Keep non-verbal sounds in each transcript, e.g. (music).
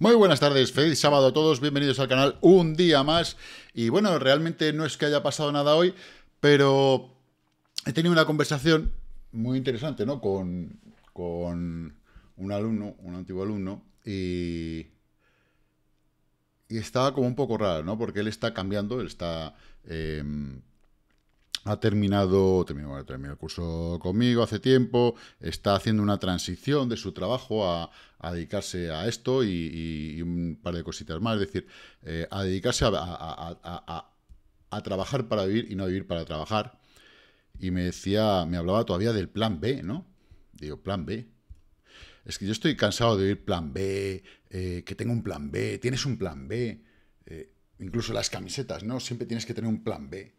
Muy buenas tardes, feliz sábado a todos, bienvenidos al canal un día más. Y bueno, realmente no es que haya pasado nada hoy, pero he tenido una conversación muy interesante, ¿no? Con, con un alumno, un antiguo alumno, y, y estaba como un poco raro, ¿no? Porque él está cambiando, él está em, ha terminado, terminó, el curso conmigo hace tiempo, está haciendo una transición de su trabajo a, dedicarse a esto y, un par de cositas más, es decir, eh, a dedicarse a, trabajar para vivir y no vivir para trabajar. Y me decía, me hablaba todavía del plan B, ¿no? Digo, plan B. Es que yo estoy cansado de oír plan B, eh, que tengo un plan B, tienes un plan B. Eh, incluso las camisetas, ¿no? Siempre tienes que tener un plan B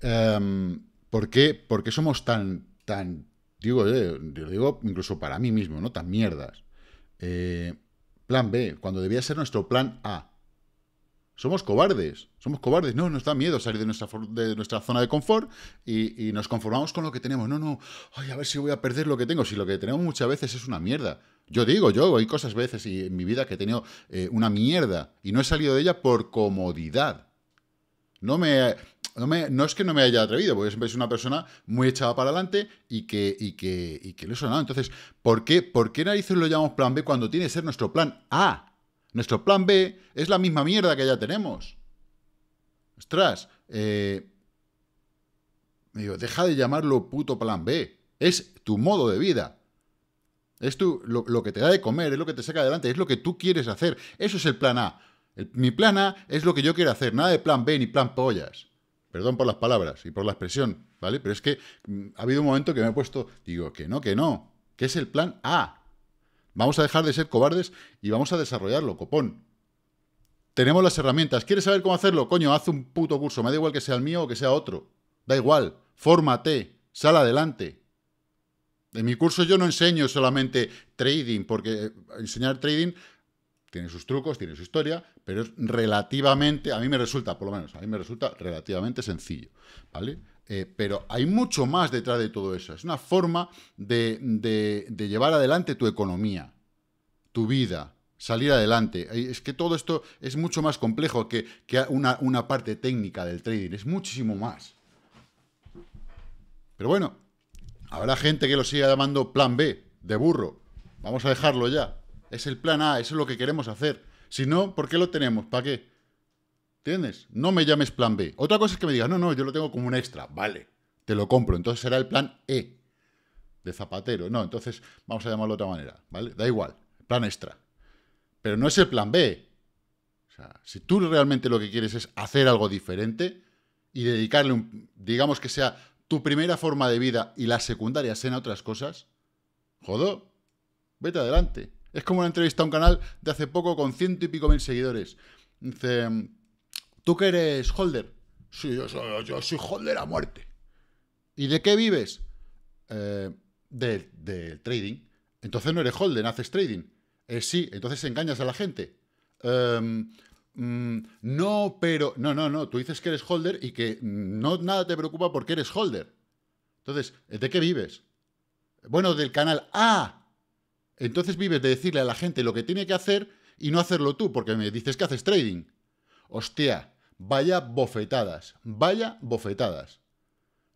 Em, ¿por, qué, somos tan, tan digo, eh, digo incluso para mí mismo, ¿no? Tan mierdas. Eh, plan B, cuando debía ser nuestro plan A. Somos cobardes, somos cobardes. No, nos da miedo salir de nuestra, de nuestra zona de confort y, nos conformamos con lo que tenemos. No, no, a ver si voy a perder lo que tengo. Si lo que tenemos muchas veces es una mierda. Yo digo, yo hay cosas veces y en mi vida que he tenido eh, una mierda y no he salido de ella por comodidad. No me, no, es que no me haya atrevido, porque siempre sido una persona muy echada para adelante y que, y que, y lo he sonado. Entonces, ¿por qué, ¿por qué narices lo llamamos plan B cuando tiene que ser nuestro plan A? Nuestro plan B es la misma mierda que ya tenemos. Ostras, eh, me digo, deja de llamarlo puto plan B. Es tu modo de vida. Es tu, lo, lo que te da de comer, es lo que te saca adelante, es lo que tú quieres hacer. Eso es el plan A. Eh, mi plan A es lo que yo quiero hacer, nada de plan B ni plan pollas. Perdón por las palabras y por la expresión, ¿vale? Pero es que mm, ha habido un momento que me he puesto, digo, que no, que no, que es el plan A. Vamos a dejar de ser cobardes y vamos a desarrollarlo, copón. Tenemos las herramientas. ¿Quieres saber cómo hacerlo? Coño, haz un puto curso. Me da igual que sea el mío o que sea otro. Da igual. Fórmate. Sal adelante. En mi curso yo no enseño solamente trading, porque eh, enseñar trading tiene sus trucos, tiene su historia, pero es relativamente, a mí me resulta, por lo menos, a mí me resulta relativamente sencillo, ¿vale? Eh, pero hay mucho más detrás de todo eso. Es una forma de, llevar adelante tu economía, tu vida, salir adelante. Es que todo esto es mucho más complejo que, una, una parte técnica del trading, es muchísimo más. Pero bueno, habrá gente que lo siga llamando plan B, de burro. Vamos a dejarlo ya. Es el plan A, eso es lo que queremos hacer. Si no, ¿por qué lo tenemos? ¿Para qué? ¿Entiendes? No me llames plan B. Otra cosa es que me digas, no, no, yo lo tengo como un extra. Vale, te lo compro. Entonces será el plan E de Zapatero. No, entonces vamos a llamarlo de otra manera, ¿vale? Da igual, plan extra. Pero no es el plan B. O sea, si tú realmente lo que quieres es hacer algo diferente y dedicarle, un, digamos que sea tu primera forma de vida y la secundaria en otras cosas, jodo, vete adelante. Es como una entrevista a un canal de hace poco con ciento y pico mil seguidores. Dice, ¿tú que eres holder? Sí, yo soy, yo soy holder a muerte. ¿Y de qué vives? Eh, del trading. Entonces no eres holder, haces trading. Eh, sí, entonces engañas a la gente. Em, mm, no, pero... No, no, no. Tú dices que eres holder y que no nada te preocupa porque eres holder. Entonces, ¿de qué vives? Bueno, del canal A. Entonces vives de decirle a la gente lo que tiene que hacer y no hacerlo tú, porque me dices que haces trading. Hostia, vaya bofetadas, vaya bofetadas.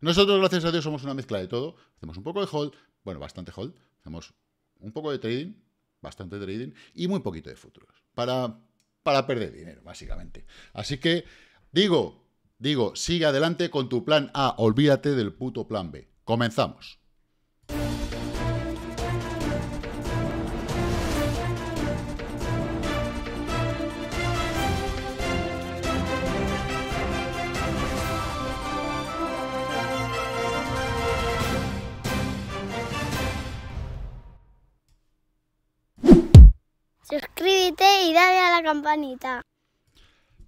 Nosotros, gracias a Dios, somos una mezcla de todo. Hacemos un poco de hold, bueno, bastante hold. Hacemos un poco de trading, bastante trading y muy poquito de futuros. Para, para perder dinero, básicamente. Así que, digo, digo, sigue adelante con tu plan A. Olvídate del puto plan B. Comenzamos. dale a la campanita.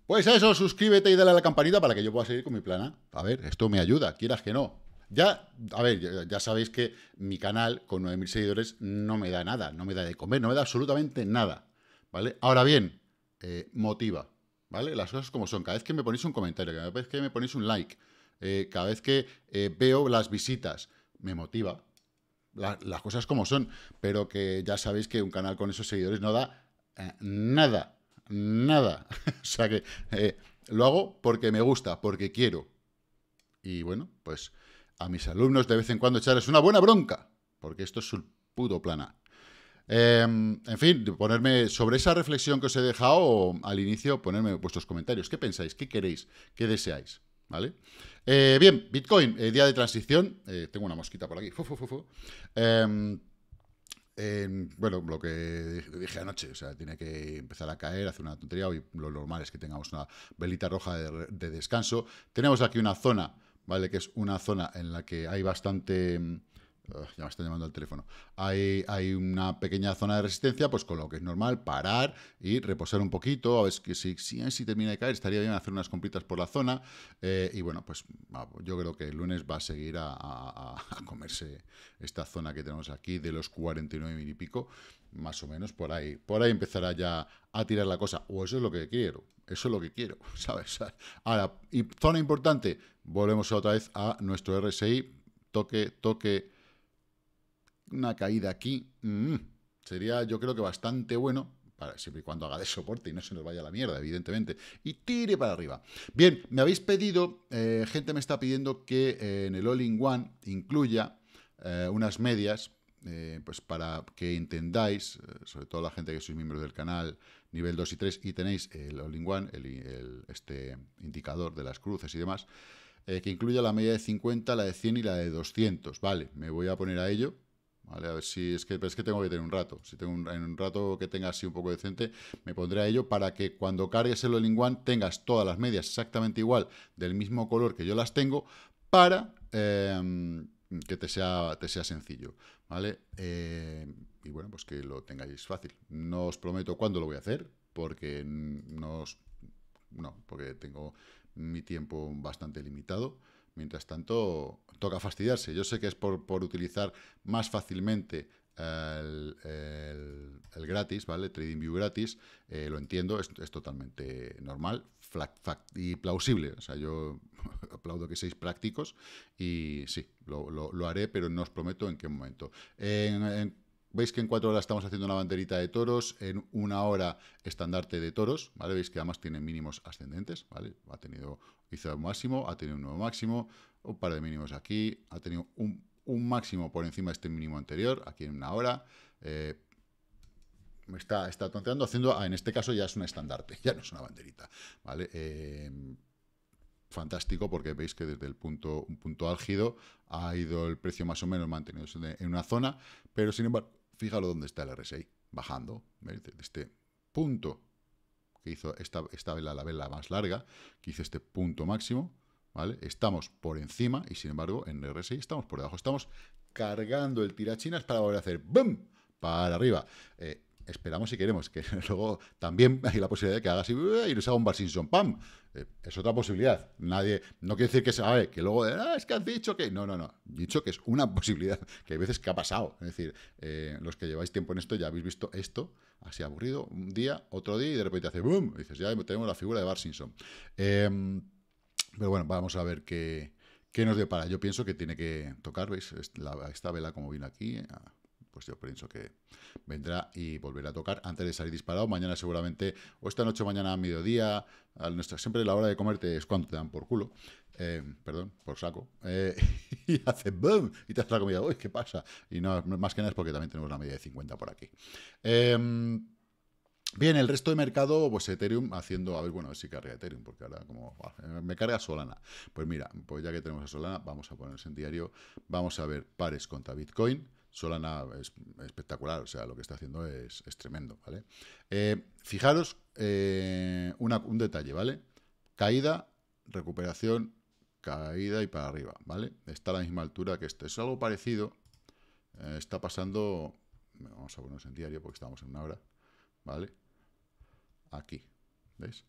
Pues eso, suscríbete y dale a la campanita para que yo pueda seguir con mi plana. A ver, esto me ayuda, quieras que no. Ya, a ver, ya, sabéis que mi canal con 9.000 seguidores no me da nada, no me da de comer, no me da absolutamente nada, ¿vale? Ahora bien, eh, motiva, ¿vale? Las cosas como son. Cada vez que me ponéis un comentario, cada vez que me ponéis un like, eh, cada vez que eh, veo las visitas, me motiva. las cosas como son, pero que ya sabéis que un canal con esos seguidores no da eh, nada, nada. (laughs) o sea que eh, lo hago porque me gusta, porque quiero. Y bueno, pues a mis alumnos de vez en cuando echarles una buena bronca, porque esto es un puto plana. Em, en fin, ponerme sobre esa reflexión que os he dejado al inicio, ponerme vuestros comentarios. ¿Qué pensáis? ¿Qué queréis? ¿Qué deseáis? ¿Vale? Eh, bien, Bitcoin, día de transición. tengo una mosquita por aquí. Em, bueno, lo que dije anoche, o sea, tiene que empezar a caer, hacer una tontería. Hoy lo normal es que tengamos una velita roja de descanso. Tenemos aquí una zona, ¿vale? Que es una zona en la que hay bastante mm, Ah, ya me están llamando al teléfono. Hay, hay, una pequeña zona de resistencia, pues con lo que es normal, parar y reposar un poquito. A ver que si, si, termina de caer, estaría bien hacer unas compritas por la zona. Eh, y bueno, pues yo creo que el lunes va a seguir a, comerse esta zona que tenemos aquí de los 49 mil y pico, más o menos por ahí. Por ahí empezará ya a tirar la cosa. O eso es lo que quiero. Eso es lo que quiero, (laughs) ¿sabes? Ahora, y zona importante, volvemos otra vez a nuestro RSI. Toque, toque una caída aquí, mm, sería yo creo que bastante bueno, para, siempre y cuando haga de soporte y no se nos vaya la mierda, evidentemente, y tire para arriba. Bien, me habéis pedido, eh, gente me está pidiendo que eh, en el All-in-One incluya eh, unas medias, pues para que entendáis, sobre todo la gente que sois miembro del canal, nivel 2 y 3, y tenéis el All-in-One, este indicador de las cruces y demás, que incluya la media de 50, la de 100 y la de 200. Vale, me voy a poner a ello ¿vale? A ver si es que, es que tengo que tener un rato. Si tengo un, en un rato que tenga así un poco decente, me pondré a ello para que cuando cargues el linguan One tengas todas las medias exactamente igual, del mismo color que yo las tengo, para em, que te sea, te sea sencillo, ¿vale? Em, y bueno, pues que lo tengáis fácil. No os prometo cuándo lo voy a hacer, porque no, os, no porque tengo mi tiempo bastante limitado. Mientras tanto, toca fastidiarse. Yo sé que es por, por utilizar más fácilmente el, el, el, gratis, ¿vale? TradingView gratis, eh, lo entiendo, es, totalmente normal y plausible. O sea, yo (laughs) aplaudo que seis prácticos y sí, lo, haré, pero no os prometo en qué momento. Veis que en cuatro horas estamos haciendo una banderita de toros, en una hora estandarte de toros, ¿vale? Veis que además tiene mínimos ascendentes, ¿vale? Ha tenido, hizo un máximo, ha tenido un nuevo máximo, un par de mínimos aquí, ha tenido un, máximo por encima de este mínimo anterior, aquí en una hora, eh, me está, está tonteando haciendo, ah, en este caso ya es un estandarte, ya no es una banderita, ¿vale? Em, fantástico porque veis que desde el punto, un punto álgido ha ido el precio más o menos mantenido en una zona, pero sin embargo Fíjalo dónde está el RSI, bajando, desde este punto que hizo esta, esta vela, la vela más larga, que hizo este punto máximo, ¿vale? Estamos por encima y sin embargo en el RSI estamos por debajo, estamos cargando el tirachinas para volver a hacer ¡Bum! para arriba. Eh, esperamos y queremos que (laughs) luego también hay la posibilidad de que haga así y nos haga un Barsinson ¡pam! Eh, es otra posibilidad. Nadie, no quiere decir que se, que luego, ah, es que has dicho que, no, no, no, dicho que es una (laughs) posibilidad, que hay veces que ha pasado. Es decir, eh, los que lleváis tiempo en esto ya habéis visto esto, así aburrido, un día, otro día y de repente hace boom, y dices, ya tenemos la figura de Bar em, pero bueno, vamos a ver qué, nos depara. Yo pienso que tiene que tocar, ¿veis? Esta vela como viene aquí. Eh, pues yo pienso que vendrá y volverá a tocar antes de salir disparado. Mañana seguramente, o esta noche, mañana a mediodía, siempre la hora de comerte es cuando te dan por culo, eh, perdón, por saco, eh, (laughs) y hace boom, y te hace la comida, uy, ¿qué pasa? Y no, más que nada es porque también tenemos la media de 50 por aquí. Em, bien, el resto de mercado, pues Ethereum haciendo, a ver, bueno, a ver si carga Ethereum, porque ahora como ah, me carga Solana. Pues mira, pues ya que tenemos a Solana, vamos a ponerse en diario, vamos a ver pares contra Bitcoin. Solana es espectacular, o sea, lo que está haciendo es, tremendo, ¿vale? Eh, fijaros eh, un detalle, ¿vale? Caída, recuperación, caída y para arriba, ¿vale? Está a la misma altura que este. Es algo parecido, eh, está pasando, vamos a ponernos en diario porque estamos en una hora, ¿vale? Aquí, ¿veis?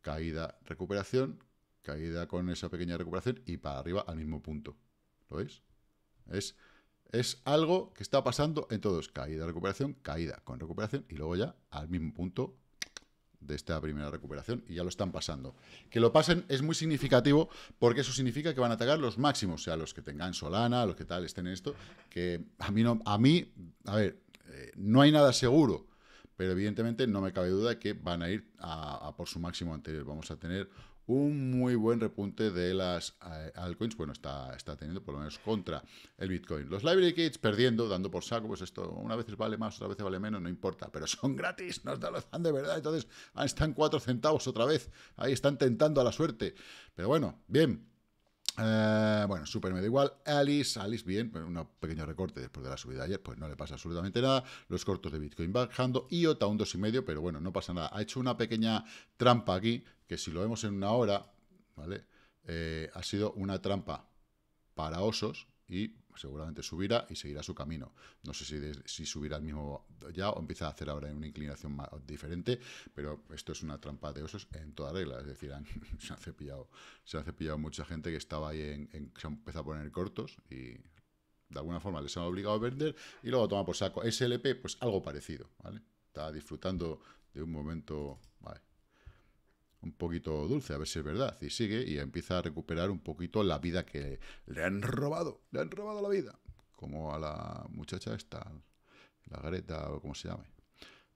Caída, recuperación, caída con esa pequeña recuperación y para arriba al mismo punto, ¿lo veis? Es es algo que está pasando en todos. Caída, recuperación, caída con recuperación y luego ya al mismo punto de esta primera recuperación y ya lo están pasando. Que lo pasen es muy significativo porque eso significa que van a atacar los máximos, o sea, los que tengan Solana, los que tal estén en esto, que a mí, no, a, mí a ver, eh, no hay nada seguro, pero evidentemente no me cabe duda que van a ir a por su máximo anterior. Vamos a tener un muy buen repunte de las eh, altcoins. Bueno, está, está teniendo por lo menos contra el Bitcoin. Los library kits perdiendo, dando por saco, pues esto una vez vale más, otra vez vale menos, no importa, pero son gratis, nos lo los dan de verdad. Entonces, están cuatro centavos otra vez, ahí están tentando a la suerte. Pero bueno, bien, eh, bueno, super medio igual. Alice, Alice, bien, un pequeño recorte después de la subida ayer, pues no le pasa absolutamente nada. Los cortos de Bitcoin bajando, IOTA un 2,5, pero bueno, no pasa nada. Ha hecho una pequeña trampa aquí, que si lo vemos en una hora, ¿vale? Eh, ha sido una trampa para osos y seguramente subirá y seguirá su camino. No sé si, subirá el mismo ya o empieza a hacer ahora en una inclinación más, diferente, pero esto es una trampa de osos en toda regla. Es decir, (laughs) se, han cepillado, se ha cepillado mucha gente que estaba ahí en, que se ha empezado a poner cortos y de alguna forma les han obligado a vender y luego toma por saco. SLP, pues algo parecido, ¿vale? Está disfrutando de un momento, vale, un poquito dulce, a ver si es verdad. Y sigue y empieza a recuperar un poquito la vida que le han robado. Le han robado la vida. Como a la muchacha esta, la Greta o como se llame.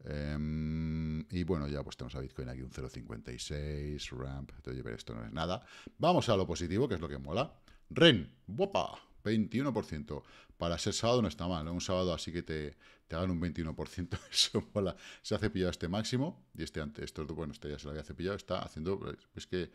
Em, y bueno, ya pues tenemos a Bitcoin aquí un 0.56, Ramp, pero esto no es nada. Vamos a lo positivo, que es lo que mola. Ren, guapa. 21%. Para ser sábado no está mal, ¿eh? un sábado así que te, te hagan un 21%, (laughs) eso Se ha cepillado este máximo, y este antes, esto, bueno, este ya se lo había cepillado, está haciendo, es pues, pues que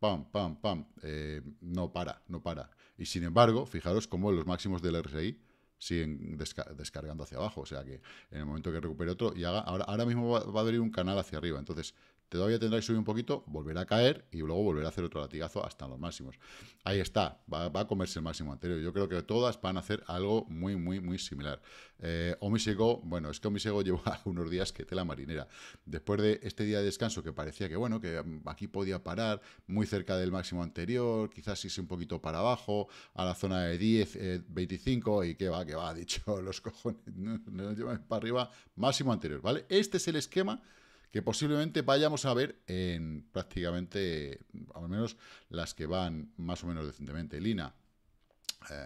pam, pam, pam, eh, no para, no para. Y sin embargo, fijaros cómo los máximos del RSI siguen descargando hacia abajo, o sea que en el momento que recupere otro y haga, ahora, mismo va a abrir un canal hacia arriba, entonces todavía tendrá que subir un poquito, volverá a caer y luego volverá a hacer otro latigazo hasta los máximos. Ahí está, va, a comerse el máximo anterior. Yo creo que todas van a hacer algo muy, muy, muy similar. Eh, Omisego, bueno, es que Omisego (laughs) lleva unos días que tela marinera. Después de este día de descanso que parecía que, bueno, que aquí podía parar muy cerca del máximo anterior, quizás irse un poquito para abajo, a la zona de 10, 25 eh, y que va, que va, (laughs) dicho los cojones, no, no llevan para arriba, máximo anterior, ¿vale? Este es el esquema que posiblemente vayamos a ver en prácticamente, al menos las que van más o menos decentemente. Lina, eh,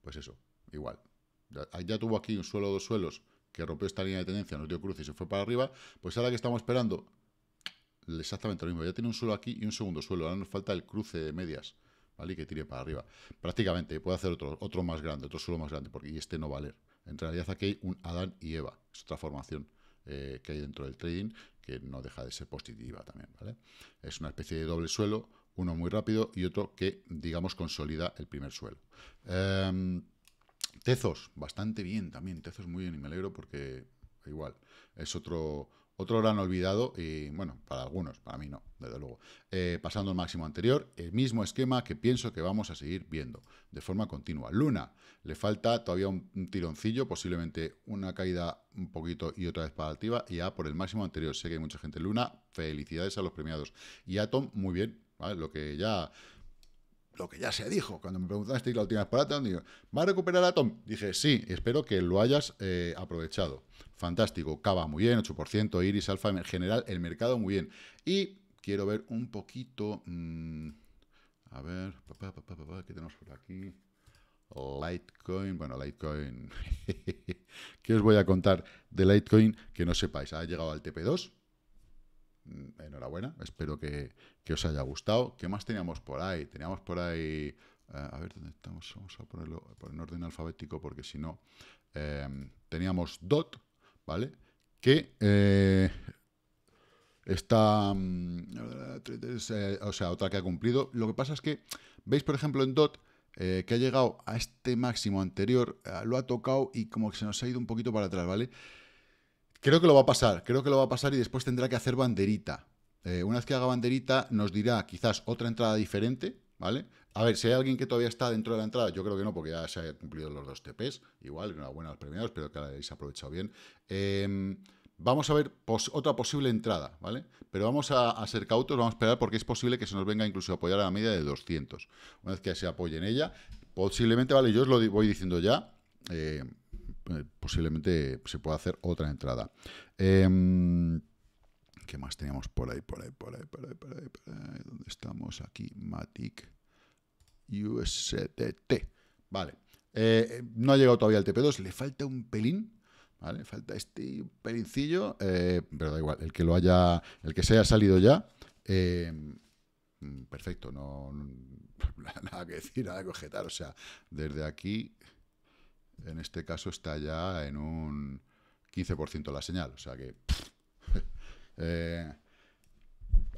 pues eso, igual. Ah, ya, tuvo aquí un suelo o dos suelos que rompió esta línea de tendencia, nos dio cruce y se fue para arriba. Pues ahora que estamos esperando exactamente lo mismo. Ya tiene un suelo aquí y un segundo suelo. Ahora nos falta el cruce de medias, ¿vale? que tire para arriba. Prácticamente puede hacer otro, otro más grande, otro suelo más grande, porque este no va a leer. En realidad aquí hay un Adán y Eva. Es otra formación eh, que hay dentro del trading que no deja de ser positiva también, ¿vale? Es una especie de doble suelo, uno muy rápido y otro que, digamos, consolida el primer suelo. Em, tezos, bastante bien también, Tezos muy bien y me alegro porque igual, es otro, otro han olvidado, y bueno, para algunos, para mí no, desde luego. Eh, pasando al máximo anterior, el mismo esquema que pienso que vamos a seguir viendo de forma continua. Luna, le falta todavía un, tironcillo, posiblemente una caída un poquito y otra vez para activa, y ya por el máximo anterior. Sé que hay mucha gente Luna, felicidades a los premiados. Y Atom, muy bien, lo que ya lo que ya se dijo. Cuando me preguntaste la última vez para Atom, digo, ¿va a recuperar Atom? Dije, sí, espero que lo hayas eh, aprovechado. Fantástico. Cava muy bien, 8%, Iris, Alpha, en general, el mercado muy bien. Y quiero ver un poquito... Mm, a ver, ¿qué tenemos por aquí? Litecoin, bueno, Litecoin, (laughs) ¿qué os voy a contar de Litecoin que no sepáis? Ha llegado al TP2, Mm, enhorabuena, espero que, os haya gustado. ¿Qué más teníamos por ahí? Teníamos por ahí, eh, a ver, ¿dónde estamos? Vamos a ponerlo en orden alfabético porque si no, em, teníamos DOT, ¿vale? Que eh, está, mm, eh, o sea, otra que ha cumplido. Lo que pasa es que, veis, por ejemplo, en DOT, que ha llegado a este máximo anterior, lo ha tocado y como que se nos ha ido un poquito para atrás, ¿vale? Creo que lo va a pasar, creo que lo va a pasar y después tendrá que hacer banderita. Eh, una vez que haga banderita, nos dirá quizás otra entrada diferente, ¿vale? A ver, si hay alguien que todavía está dentro de la entrada, yo creo que no, porque ya se han cumplido los dos TPs, igual, enhorabuena a los premiados, pero que la hayáis aprovechado bien. Em, vamos a ver otra posible entrada, ¿vale? Pero vamos a, ser cautos, vamos a esperar, porque es posible que se nos venga incluso a apoyar a la media de 200. Una vez que se apoye en ella, posiblemente, ¿vale? Yo os lo voy diciendo ya, eh, eh, posiblemente se pueda hacer otra entrada. Em, ¿Qué más teníamos por ahí, por ahí, por ahí, por ahí, por ahí, ¿Dónde estamos? Aquí, Matic, USDT. Vale. Eh, eh, no ha llegado todavía el TP2, le falta un pelín, ¿vale? Falta este pelincillo, pero da igual, el que lo haya, el que se haya salido ya, mm, perfecto, no, (laughs) nada que decir, nada que objetar, o sea, desde aquí en este caso está ya en un 15% la señal. O sea que... (laughs) Eh,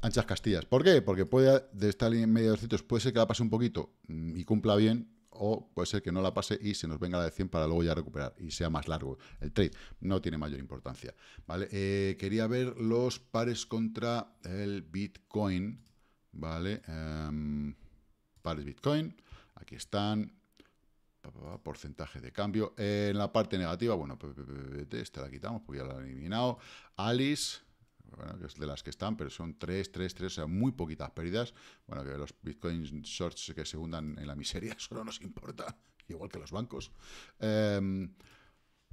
anchas castillas. ¿Por qué? Porque puede de estar en medio de 200, puede ser que la pase un poquito mm, y cumpla bien, o puede ser que no la pase y se nos venga la de 100 para luego ya recuperar y sea más largo el trade. No tiene mayor importancia. ¿vale? Eh, quería ver los pares contra el Bitcoin. ¿Vale? Em, pares Bitcoin. Aquí están porcentaje de cambio. En la parte negativa, bueno, esta la quitamos porque ya la han eliminado. Alice, bueno, que es de las que están, pero son 3, 3, 3, o sea, muy poquitas pérdidas. Bueno, que los Bitcoin shorts que se hundan en la miseria, (laughs) solo nos importa, igual que los bancos. Eh,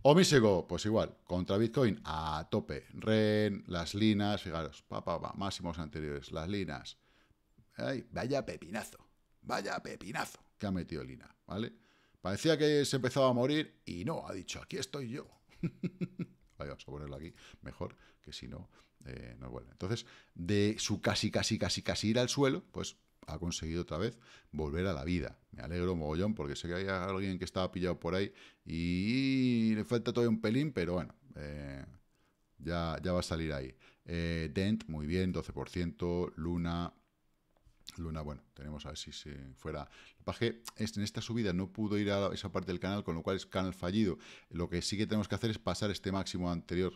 Omisego, pues igual, contra Bitcoin a tope. Ren, las linas, fijaros, pa, pa, pa, máximos anteriores, las linas. Ay, vaya pepinazo, vaya pepinazo que ha metido Lina, ¿vale? Decía que se empezaba a morir y no, ha dicho, aquí estoy yo. (laughs) vamos a ponerlo aquí, mejor, que si no, eh, no vuelve. Entonces, de su casi, casi, casi, casi ir al suelo, pues ha conseguido otra vez volver a la vida. Me alegro mogollón porque sé que hay alguien que estaba pillado por ahí y le falta todavía un pelín, pero bueno, eh, ya, ya va a salir ahí. Eh, Dent, muy bien, 12%, Luna, Luna, bueno, tenemos a ver si se fuera. paje este, en esta subida no pudo ir a esa parte del canal, con lo cual es canal fallido. Lo que sí que tenemos que hacer es pasar este máximo anterior.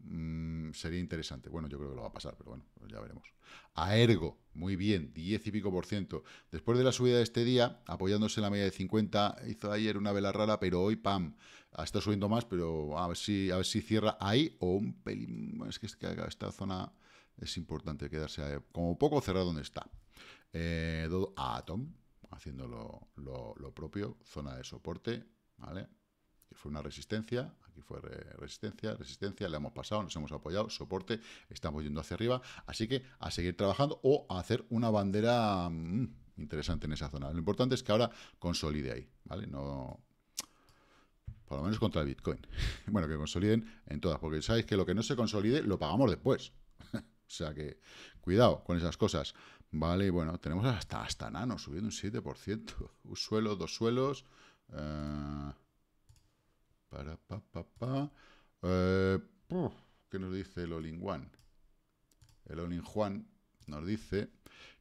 Mm, sería interesante. Bueno, yo creo que lo va a pasar, pero bueno, ya veremos. A Ergo, muy bien, 10 y pico por ciento. Después de la subida de este día, apoyándose en la media de 50, hizo ayer una vela rara, pero hoy, pam, está subiendo más, pero a ver si, a ver si cierra ahí o un pelín. Es que, esta zona es importante quedarse como poco cerrado donde está. Eh, a Atom, haciendo lo, propio, zona de soporte, ¿vale? Que fue una resistencia, aquí fue resistencia, resistencia, le hemos pasado, nos hemos apoyado, soporte, estamos yendo hacia arriba, así que a seguir trabajando o a hacer una bandera mm, interesante en esa zona. Lo importante es que ahora consolide ahí, ¿vale? por lo menos contra el Bitcoin. (laughs) bueno, que consoliden en todas, porque sabéis que lo que no se consolide lo pagamos después. (laughs) o sea que cuidado con esas cosas. ¿vale? Bueno, tenemos hasta, hasta Nano subiendo un 7%. (laughs) Un suelo, dos suelos. Eh, para, pa, eh, ¿Qué nos dice el Olin Juan El Olin Juan nos dice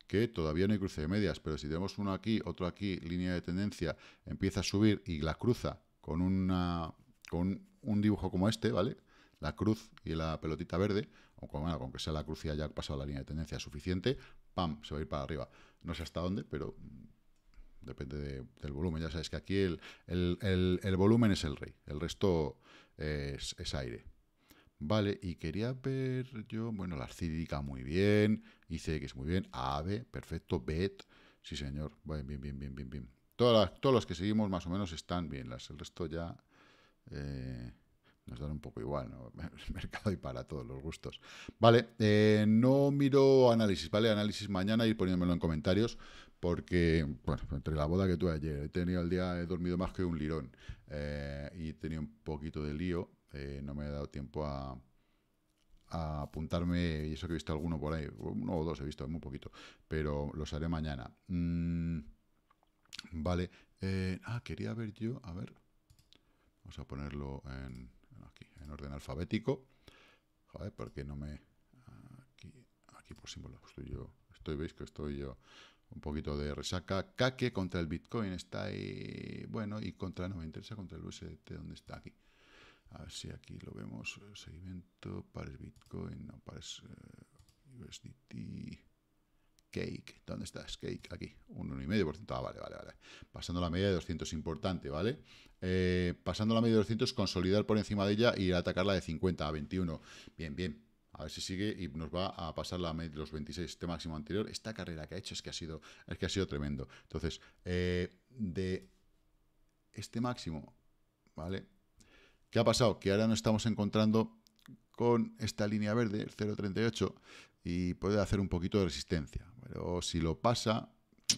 que todavía no hay cruce de medias, pero si tenemos uno aquí, otro aquí, línea de tendencia, empieza a subir y la cruza con, una, con un dibujo como este, ¿vale? la cruz y la pelotita verde, o con, con que sea la cruz y haya pasado la línea de tendencia suficiente, pam, se va a ir para arriba. No sé hasta dónde, pero depende del volumen. Ya sabes que aquí el, volumen es el rey, el resto es, aire. Vale, y quería ver yo, bueno, la arcidica muy bien, ICX muy bien, AVE, perfecto, BET, sí señor, bien, bien, bien, bien, bien, Todas todos los que seguimos más o menos están bien, las, el resto ya... Eh, nos dan un poco igual, ¿no? (laughs) El mercado y para todos los gustos. Vale, eh, no miro análisis, ¿vale? Análisis mañana, y poniéndomelo en comentarios, porque, bueno, entre la boda que tuve ayer, he tenido el día, he dormido más que un lirón eh, y he tenido un poquito de lío, eh, no me he dado tiempo a, apuntarme, y eso que he visto alguno por ahí, uno o dos he visto, muy poquito, pero los haré mañana. Mm, vale, ah, quería ver yo, a ver, vamos a ponerlo en orden alfabético. porque no me...? Aquí, por símbolos estoy yo... Estoy, veis que estoy yo un poquito de resaca. que contra el Bitcoin está ahí... Eh, bueno, y contra... No, me interesa contra el USDT, ¿dónde está aquí? A ver si aquí lo vemos. Eh, Seguimiento, para el Bitcoin, no para eh, Cake. ¿Dónde estás? Cake, aquí. Un 1,5%. Ah, vale, vale, vale. Pasando la media de 200, importante, ¿vale? Eh, pasando la media de 200, consolidar por encima de ella y atacarla de 50 a 21. Bien, bien. A ver si sigue y nos va a pasar la media de los 26, este máximo anterior. Esta carrera que ha hecho es que ha sido, es que ha sido tremendo. Entonces, eh, de este máximo, ¿vale? ¿Qué ha pasado? Que ahora nos estamos encontrando con esta línea verde, 0.38, y puede hacer un poquito de resistencia. Pero si lo pasa,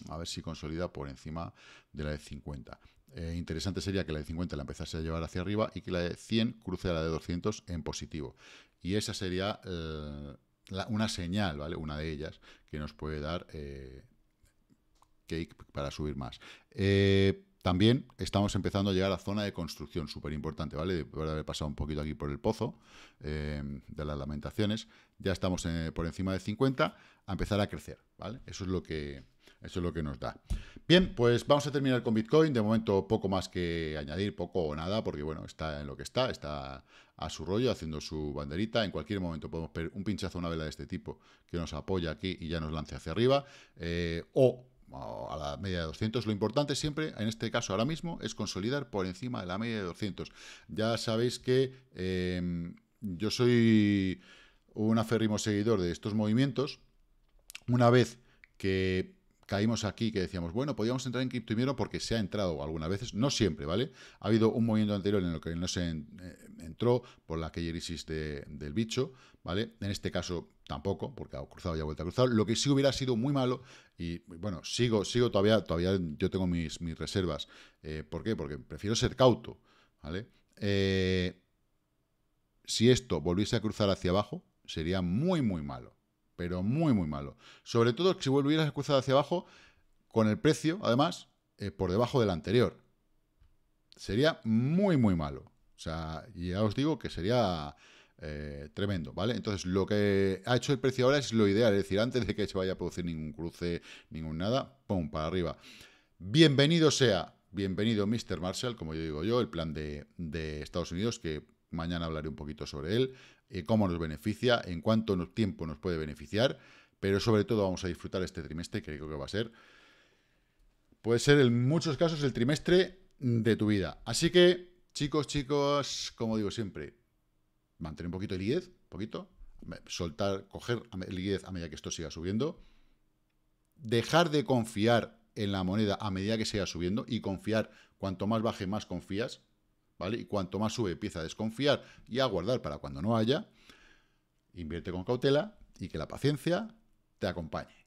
a ver si consolida por encima de la de 50. Eh, interesante sería que la de 50 la empezase a llevar hacia arriba y que la de 100 cruce a la de 200 en positivo. Y esa sería eh, una señal, ¿vale? Una de ellas que nos puede dar eh, cake para subir más. También estamos empezando a llegar a zona de construcción, súper importante, ¿vale? Después de haber pasado un poquito aquí por el pozo eh, de las lamentaciones, ya estamos eh, por encima de 50, a empezar a crecer, ¿vale? Eso es lo que, eso es lo que nos da. Bien, pues vamos a terminar con Bitcoin. De momento, poco más que añadir, poco o nada, porque bueno, está en lo que está, está a su rollo, haciendo su banderita. En cualquier momento podemos ver un pinchazo una vela de este tipo que nos apoya aquí y ya nos lance hacia arriba. Eh, o a la media de 200. Lo importante siempre, en este caso ahora mismo, es consolidar por encima de la media de 200. Ya sabéis que em, yo soy un aférrimo seguidor de estos movimientos. Una vez que caímos aquí, que decíamos, bueno, podíamos entrar en primero porque se ha entrado algunas veces, no siempre, ¿vale? Ha habido un movimiento anterior en el que no se eh, entró por la crisis del bicho, ¿vale? En este caso tampoco, porque ha cruzado y ha vuelto a cruzar. Lo que sí hubiera sido muy malo, y bueno, sigo, sigo todavía, todavía yo tengo mis, reservas. Eh, ¿Por qué? Porque prefiero ser cauto, ¿vale? Eh, si esto volviese a cruzar hacia abajo, sería muy, muy malo. Pero muy, muy malo. Sobre todo si volviera a cruzar hacia abajo, con el precio, además, eh, por debajo del anterior. Sería muy, muy malo. O sea, ya os digo que sería eh, tremendo, ¿vale? Entonces, lo que ha hecho el precio ahora es lo ideal, es decir, antes de que se vaya a producir ningún cruce, ningún nada, ¡pum! para arriba. Bienvenido sea, bienvenido Mr. Marshall, como yo digo yo, el plan de, Estados Unidos, que mañana hablaré un poquito sobre él, eh, cómo nos beneficia, en cuánto tiempo nos puede beneficiar, pero sobre todo vamos a disfrutar este trimestre, que creo que va a ser, puede ser en muchos casos el trimestre de tu vida. Así que, chicos, chicos, como digo siempre, mantener un poquito el IED, poquito, soltar, coger el IED a medida que esto siga subiendo, dejar de confiar en la moneda a medida que siga subiendo y confiar, cuanto más baje, más confías, ¿vale? Y cuanto más sube, empieza a desconfiar y a guardar para cuando no haya, invierte con cautela y que la paciencia te acompañe.